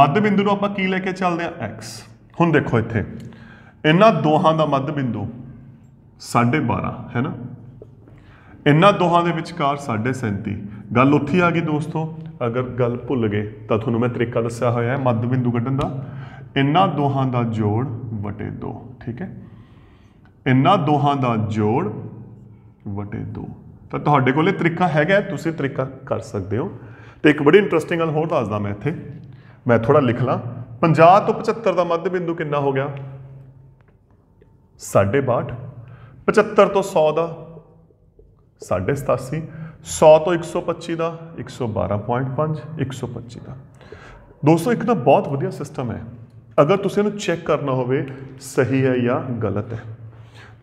ਮੱਧ ਬਿੰਦੂ ਨੂੰ ਆਪਾਂ ਕੀ ਲੈ ਕੇ ਚੱਲਦੇ ਆ x ਹੁਣ ਦੇਖੋ ਇੱਥੇ ਇਹਨਾਂ ਦੋਹਾਂ ਦਾ ਮੱਧ ਬਿੰਦੂ 12.5 ਹੈ ਨਾ ਇਹਨਾਂ ਦੋਹਾਂ ਦੇ ਵਿਚਕਾਰ 37 ਗੱਲ ਉੱਥੇ ਆ ਗਈ ਦੋਸਤੋ ਅਗਰ ਗੱਲ ਭੁੱਲ ਗਏ ਤਾਂ ਤੁਹਾਨੂੰ ਮੈਂ ਤਰੀਕਾ ਦੱਸਿਆ ਹੋਇਆ ਹੈ ਮੱਧ ਬਿੰਦੂ ਕੱਢਣ ਦਾ ਇੰਨਾ ਦੋਹਾਂ ਦਾ ਜੋੜ ਵਟੇ 2 ਠੀਕ ਹੈ ਇੰਨਾ ਦੋਹਾਂ ਦਾ ਜੋੜ ਵਟੇ 2 ਤਾਂ ਤੁਹਾਡੇ ਕੋਲੇ ਤਰੀਕਾ ਹੈਗਾ ਤੁਸੀਂ ਤਰੀਕਾ ਕਰ ਸਕਦੇ ਹੋ ਤੇ ਇੱਕ ਬੜੀ ਇੰਟਰਸਟਿੰਗ ਗੱਲ ਹੋਰ ਦੱਸਦਾ ਮੈਂ ਇੱਥੇ ਮੈਂ ਥੋੜਾ ਲਿਖ ਲਾਂ 50 ਤੋਂ 75 ਦਾ ਮੱਧ ਬਿੰਦੂ ਕਿੰਨਾ ਹੋ ਗਿਆ 62 75 ਤੋਂ 100 ਦਾ 87 100 ਤੋਂ 125 ਦਾ 112.5 125 ਦਾ ਦੋਸਤੋ ਇੱਕ ਤਾਂ ਬਹੁਤ ਵਧੀਆ ਸਿਸਟਮ ਹੈ ਅਗਰ ਤੁਸੀਂ ਇਹਨੂੰ ਚੈੱਕ ਕਰਨਾ ਹੋਵੇ ਸਹੀ ਹੈ ਜਾਂ ਗਲਤ ਹੈ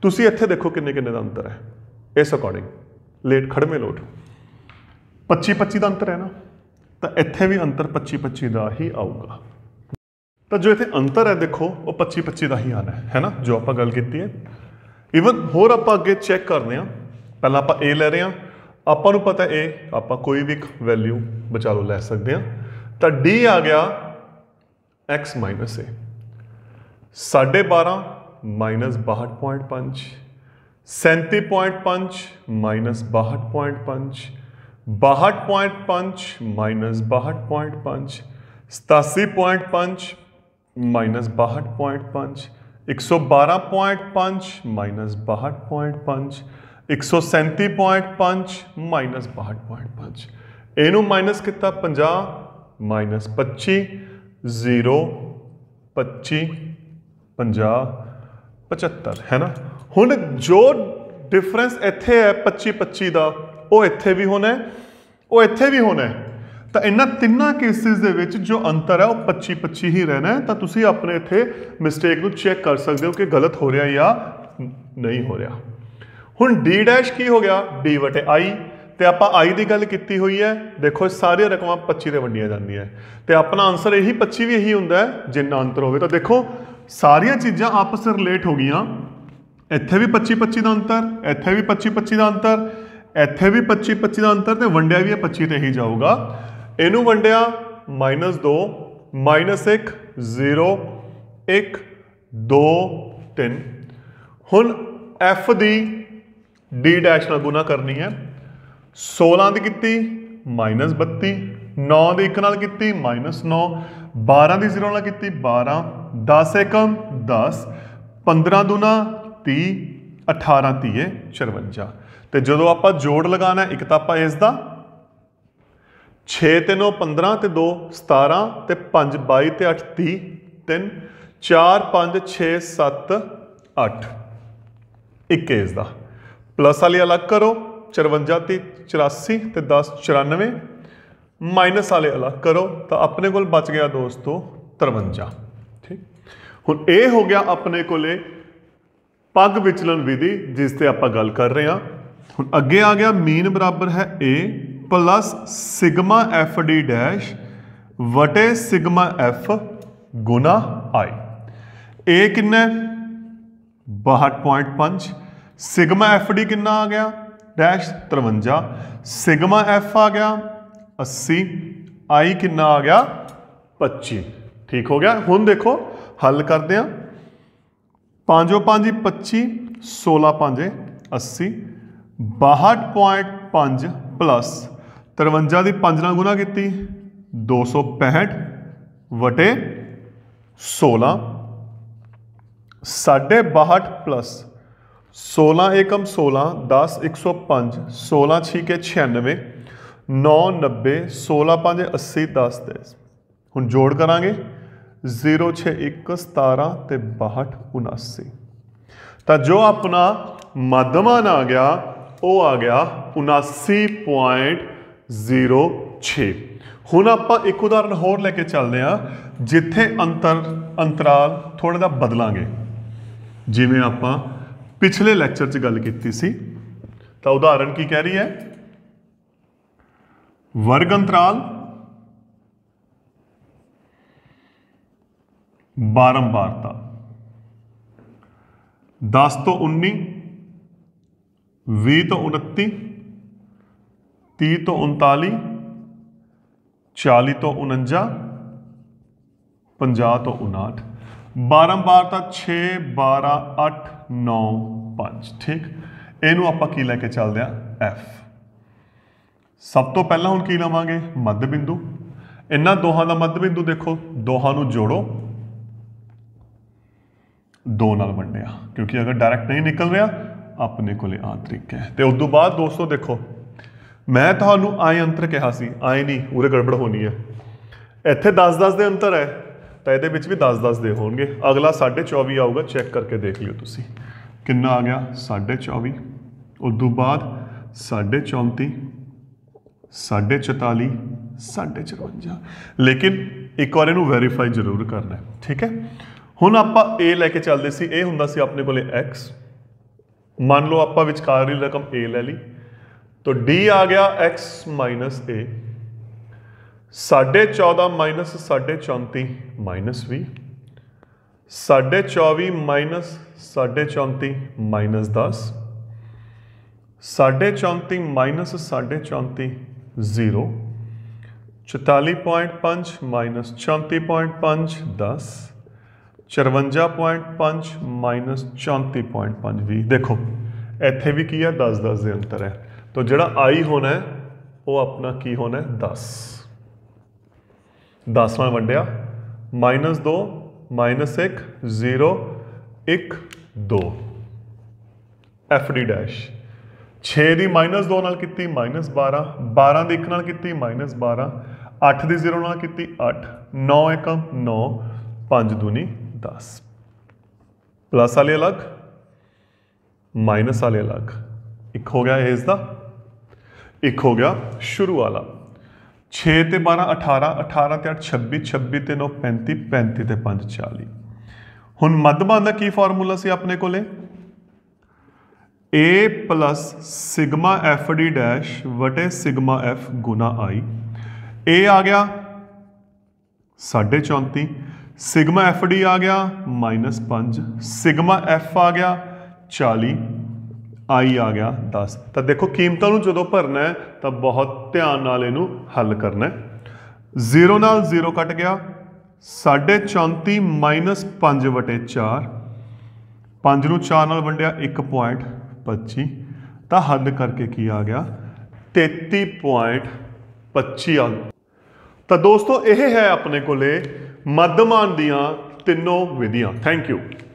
ਤੁਸੀਂ ਇੱਥੇ ਦੇਖੋ ਕਿੰਨੇ ਕਿੰਨੇ ਦਾ ਅੰਤਰ ਹੈ ਇਸ ਅਕੋਰਡਿੰਗ ਲੇਟ ਖੜਮੇ ਲੋਟ 25 25 ਦਾ ਅੰਤਰ ਹੈ ਨਾ ਤਾਂ ਇੱਥੇ ਵੀ ਅੰਤਰ 25 25 ਦਾ ਹੀ ਆਊਗਾ ਤਾਂ ਜੋ ਇੱਥੇ ਅੰਤਰ ਹੈ ਦੇਖੋ ਉਹ 25 25 ਦਾ ਹੀ ਆਣਾ ਹੈ ਨਾ ਜੋ ਆਪਾਂ ਗੱਲ ਕੀਤੀ ਹੈ ਇਵਨ ਹੋਰ ਆਪਾਂ ਅੱਗੇ ਚੈੱਕ ਕਰਦੇ ਆ ਪਹਿਲਾਂ ਆਪਾਂ A ਲੈ ਰਹੇ ਆ आप पता ए आप कोई भी वैल्यू बचा लो लै सकते हैं तो डी आ गया एक्स माइनस ए साढ़े बारह माइनस बाहठ पॉइंट पंच सैंती पॉइंट पंच माइनस बाहठ पॉइंट पंच बाहठ पॉइंट पंच माइनस बाहठ पॉइंट पंच सतासी पॉइंट पंच माइनस बाहठ पॉइंट पंच एक सौ बारह पॉइंट पंच माइनस बाहठ पॉइंट पंच 137.5 ਮਾਈਨਸ 62.5 ਇਹਨੂੰ ਮਾਈਨਸ ਕੀਤਾ 50 ਮਾਈਨਸ 25 0 25 50 75 ਹੈ ਨਾ ਹੁਣ ਜੋ ਡਿਫਰੈਂਸ ਇੱਥੇ ਹੈ 25 25 ਦਾ ਉਹ ਇੱਥੇ ਵੀ ਹੋਣਾ ਉਹ ਇੱਥੇ ਵੀ ਹੋਣਾ ਤਾਂ ਇਹਨਾਂ ਤਿੰਨਾਂ ਕੇਸਿਸ ਦੇ ਵਿੱਚ ਜੋ ਅੰਤਰ ਹੈ ਉਹ 25 25 ਹੀ ਰਹਿਣਾ ਤਾਂ ਤੁਸੀਂ ਆਪਣੇ ਇੱਥੇ ਮਿਸਟੇਕ ਨੂੰ ਚੈੱਕ ਕਰ ਸਕਦੇ ਹੋ ਕਿ ਗਲਤ ਹੋ ਰਿਹਾ ਜਾਂ ਨਹੀਂ ਹੋ ਰਿਹਾ ਹੁਣ d' ਕੀ ਹੋ ਗਿਆ d ਵਟੇ i ਤੇ ਆਪਾਂ i ਦੀ ਗੱਲ ਕੀਤੀ ਹੋਈ ਹੈ ਦੇਖੋ ਸਾਰੀਆਂ ਰਕਮਾਂ 25 ਦੇ ਵੰਡੀਆਂ ਜਾਂਦੀਆਂ ਤੇ ਆਪਣਾ ਆਨਸਰ ਇਹੀ 25 ਵੀ ਇਹੀ ਹੁੰਦਾ ਜਿੰਨਾ ਅੰਤਰ ਹੋਵੇ ਤਾਂ ਦੇਖੋ ਸਾਰੀਆਂ ਚੀਜ਼ਾਂ ਆਪਸ ਵਿੱਚ ਰਿਲੇਟ ਹੋ ਗਈਆਂ ਇੱਥੇ ਵੀ 25 25 ਦਾ ਅੰਤਰ ਇੱਥੇ ਵੀ 25 25 ਦਾ ਅੰਤਰ ਇੱਥੇ ਵੀ 25 25 ਦਾ ਅੰਤਰ ਤੇ ਵੰਡਿਆ ਵੀ 25 ਤੇ ਹੀ ਜਾਊਗਾ ਇਹਨੂੰ ਵੰਡਿਆ -2 -1 0 1 2 3 ਹੁਣ f ਦੀ d ਡੈਸ਼ ਨਾਲ ਗੁਣਾ ਕਰਨੀ ਹੈ 16 ਦੀ ਕੀਤੀ -32 9 ਦੇ 1 ਨਾਲ ਕੀਤੀ -9 12 ਦੀ 0 ਨਾਲ ਕੀਤੀ 12 10 ਏਕਮ 10 15 ਦੁਨਾ 30 18 30 54 ਤੇ ਜਦੋਂ ਆਪਾਂ ਜੋੜ ਲਗਾਣਾ ਇੱਕ ਤਾਂ ਆਪਾਂ ਇਸ ਦਾ 6 ਤੇ 9 15 ਤੇ 2 17 ਤੇ 5 22 ਤੇ 8 30 3 4 5 6 7 8 ਇੱਕ ਇਸ ਦਾ ਪਲੱਸ ਵਾਲੇ ਅਲੱਗ ਕਰੋ 54 ਤੇ 84 ਤੇ 10 94 ਮਾਈਨਸ ਵਾਲੇ ਅਲੱਗ ਕਰੋ ਤਾਂ ਆਪਣੇ ਕੋਲ ਬਚ ਗਿਆ ਦੋਸਤੋ 53 ਠੀਕ ਹੁਣ ਇਹ ਹੋ ਗਿਆ ਆਪਣੇ ਕੋਲੇ ਪੱਗ ਵਿਚਲਨ ਵਿਧੀ ਜਿਸ ਤੇ ਆਪਾਂ ਗੱਲ ਕਰ ਰਹੇ ਹਾਂ ਹੁਣ ਅੱਗੇ ਆ ਗਿਆ ਮੀਨ ਬਰਾਬਰ ਹੈ A plus sigma F D dash ਵਟੇ ਸਿਗਮਾ ਐਫ ਗੁਣਾ i a ਕਿੰਨਾ 62.5 ਸਿਗਮਾ ਐਫ ਡੀ ਕਿੰਨਾ ਆ ਗਿਆ ਡੈਸ਼ 53 ਸਿਗਮਾ ਐਫ ਆ ਗਿਆ 80 ਆਈ ਕਿੰਨਾ ਆ ਗਿਆ 25 ਠੀਕ ਹੋ ਗਿਆ ਹੁਣ ਦੇਖੋ ਹੱਲ ਕਰਦੇ ਆ 5 25 16 5 80 62.5 ਪਲੱਸ 53 ਦੀ 5 ਨਾਲ ਗੁਣਾ ਕੀਤੀ 265 ਵਟੇ 16 62 ਪਲੱਸ 16 एकम सोलह दस एक सौ पंज 90 16 5 80 10 ਤੇ ਹੁਣ ਜੋੜ ਕਰਾਂਗੇ 06 1 17 ਤੇ 62 79 ਤਾਂ ਜੋ ਆਪਣਾ ਮਾਧਮਨ ਆ ਗਿਆ ਉਹ ਆ ਗਿਆ 79.06 ਹੁਣ ਆਪਾਂ ਇੱਕ ਉਦਾਹਰਨ ਹੋਰ ਲੈ ਕੇ ਚੱਲਦੇ ਆ ਜਿੱਥੇ ਅੰਤਰ ਅੰਤਰਾਲ ਥੋੜਾ ਜਿਹਾ ਬਦਲਾਂਗੇ ਜਿਵੇਂ ਆਪਾਂ पिछले लैक्चर से गल की तो उदाहरण की कह रही है वर्ग अंतराल बारंबारता दस तो उन्नी भी तो उन्ती ती तो उन्ताली चाली तो उन्जा पंजा तो उनाठ ਬਾਰੰਬਾਰ ਤਾਂ 6 12 8 9 5 ਠੀਕ ਇਹਨੂੰ ਆਪਾਂ ਕੀ ਲੈ ਕੇ ਚੱਲਦੇ ਆ F ਸਭ ਤੋਂ ਪਹਿਲਾਂ ਹੁਣ ਕੀ ਲਵਾਂਗੇ ਮੱਧ ਬਿੰਦੂ ਇਹਨਾਂ ਦੋਹਾਂ ਦਾ ਮੱਧ ਬਿੰਦੂ ਦੇਖੋ ਦੋਹਾਂ ਨੂੰ ਜੋੜੋ ਦੋ ਨਾਲ ਵੰਡਿਆ ਕਿਉਂਕਿ ਅਗਰ ਡਾਇਰੈਕਟ ਨਹੀਂ ਨਿਕਲ ਰਿਹਾ ਆਪਣੇ ਕੋਲੇ ਆਂਤਰਿਕ ਤਰੀਕਾ ਹੈ ਤੇ ਉਸ ਤੋਂ ਬਾਅਦ ਦੋਸਤੋ ਦੇਖੋ ਮੈਂ ਤੁਹਾਨੂੰ ਆਏ ਅੰਤਰ ਕਿਹਾ ਸੀ ਆਏ ਨਹੀਂ ਉਰੇ ਗੜਬੜ ਹੋਣੀ ਹੈ ਇੱਥੇ 10 10 ਦੇ ਅੰਤਰ ਹੈ ਤਾਂ ਇਹਦੇ ਵਿੱਚ ਵੀ 10-10 ਦੇ ਹੋਣਗੇ ਅਗਲਾ 24.5 ਆਊਗਾ ਚੈੱਕ ਕਰਕੇ ਦੇਖ ਲਿਓ ਤੁਸੀਂ ਕਿੰਨਾ ਆ ਗਿਆ 24.5 ਉਸ ਤੋਂ ਬਾਅਦ 34.5 44 54 ਲੇਕਿਨ ਇੱਕ ਵਾਰ ਇਹਨੂੰ ਵੈਰੀਫਾਈ ਜ਼ਰੂਰ ਕਰਨਾ ਹੈ ਠੀਕ ਹੈ ਹੁਣ ਆਪਾਂ A ਲੈ ਕੇ ਚੱਲਦੇ ਸੀ ਇਹ ਹੁੰਦਾ ਸੀ ਆਪਣੇ ਕੋਲੇ x ਮੰਨ ਲਓ ਆਪਾਂ ਵਿਚਕਾਰਲੀ ਰਕਮ A ਲੈ ਲਈ ਤਾਂ D ਆ ਗਿਆ x a 14 minus 34 minus 20 24 minus 34 minus 10 34 minus 34 0 44.5 minus 34.5 10 54.5 minus 34.5 20 ਦੇਖੋ ਇੱਥੇ ਵੀ ਕੀ ਹੈ 10 10 ਦੇ ਅੰਤਰ ਹੈ ਤਾਂ ਜਿਹੜਾ i ਹੋਣਾ ਹੈ ਉਹ ਆਪਣਾ ਕੀ ਹੋਣਾ ਹੈ 10 10 ਨਾਲ ਵੰਡਿਆ -2 -1 0 1 2 FD ਡੈਸ਼ 6 ਦੀ -2 ਨਾਲ ਕੀਤੀ -12 12 ਦੀ 1 ਨਾਲ ਕੀਤੀ -12 8 ਦੀ 0 ਨਾਲ ਕੀਤੀ 8 9 1 9 5 ਦੂਨੀ 10 ਪਲੱਸ ਵਾਲੇ ਅਲੱਗ ਮਾਈਨਸ ਵਾਲੇ ਅਲੱਗ ਇੱਕ ਹੋ ਗਿਆ ਇਸ ਦਾ ਇੱਕ ਹੋ ਗਿਆ ਸ਼ੁਰੂ ਵਾਲਾ 6 ਤੇ 12 18 18 ਤੇ 8 26 26 ਤੇ 9 35 35 ਤੇ 5 40 ਹੁਣ ਮੱਧਮਾਨ ਦਾ ਕੀ ਫਾਰਮੂਲਾ ਸੀ ਆਪਣੇ ਕੋਲੇ a sigma F D dash ਵਟੇ ਸਿਗਮਾ ਐਫ ਗੁਣਾ i a ਆ ਗਿਆ 34 ਸਿਗਮਾ ਐਫ ਡੀ ਆ ਗਿਆ -5 ਸਿਗਮਾ ਐਫ ਆ ਗਿਆ 40 ਆਈ ਆ ਗਿਆ 10 ਤਾਂ ਦੇਖੋ ਕੀਮਤਾਂ ਨੂੰ ਜਦੋਂ ਭਰਨਾ ਹੈ ਤਾਂ ਬਹੁਤ ਧਿਆਨ ਨਾਲ ਇਹਨੂੰ ਹੱਲ ਕਰਨਾ ਹੈ 0 ਨਾਲ 0 ਕੱਟ ਗਿਆ 34 5 4 5 ਨੂੰ 4 ਨਾਲ ਵੰਡਿਆ 1.25 ਤਾਂ ਹੱਲ ਕਰਕੇ ਕੀ ਆ ਗਿਆ 33.25 ਆ ਤਾਂ ਦੋਸਤੋ ਇਹ ਹੈ ਆਪਣੇ ਕੋਲੇ ਮੱਧਮਾਨ ਦੀਆਂ ਤਿੰਨੋਂ ਵਿਧੀਆਂ ਥੈਂਕ ਯੂ